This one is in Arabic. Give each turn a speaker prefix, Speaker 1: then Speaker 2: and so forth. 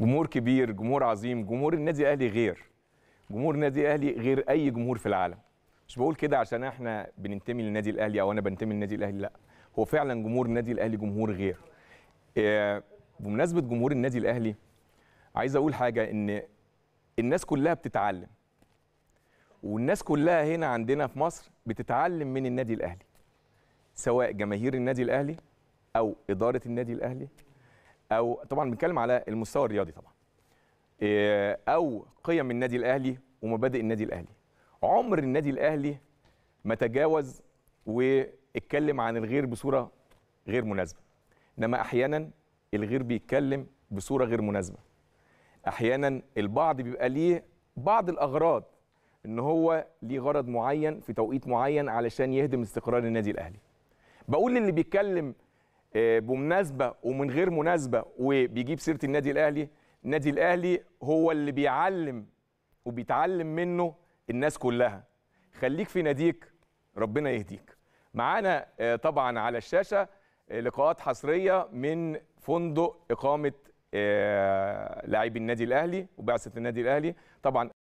Speaker 1: جمهور كبير جمهور عظيم جمهور النادي الاهلي غير جمهور النادي الاهلي غير اي جمهور في العالم مش بقول كده عشان احنا بننتمي للنادي الاهلي او انا بنتمي للنادي الاهلي لا هو فعلا جمهور النادي الاهلي جمهور غير آه، بمناسبه جمهور النادي الاهلي عايز اقول حاجه ان الناس كلها بتتعلم والناس كلها هنا عندنا في مصر بتتعلم من النادي الاهلي سواء جماهير النادي الاهلي او اداره النادي الاهلي او طبعا بنتكلم على المستوى الرياضي طبعا آه، او قيم النادي الاهلي ومبادئ النادي الاهلي عمر النادي الاهلي ما تجاوز واتكلم عن الغير بصوره غير مناسبه انما احيانا الغير بيتكلم بصوره غير مناسبه احيانا البعض بيبقى ليه بعض الاغراض ان هو ليه غرض معين في توقيت معين علشان يهدم استقرار النادي الاهلي بقول اللي بيتكلم آه، بمناسبه ومن غير مناسبه وبيجيب سيره النادي الاهلي النادي الاهلي هو اللي بيعلم وبيتعلم منه الناس كلها خليك في ناديك ربنا يهديك معانا آه، طبعا على الشاشه آه، لقاءات حصريه من فندق اقامه لاعبي النادي الاهلي وبعثه النادي الاهلي طبعا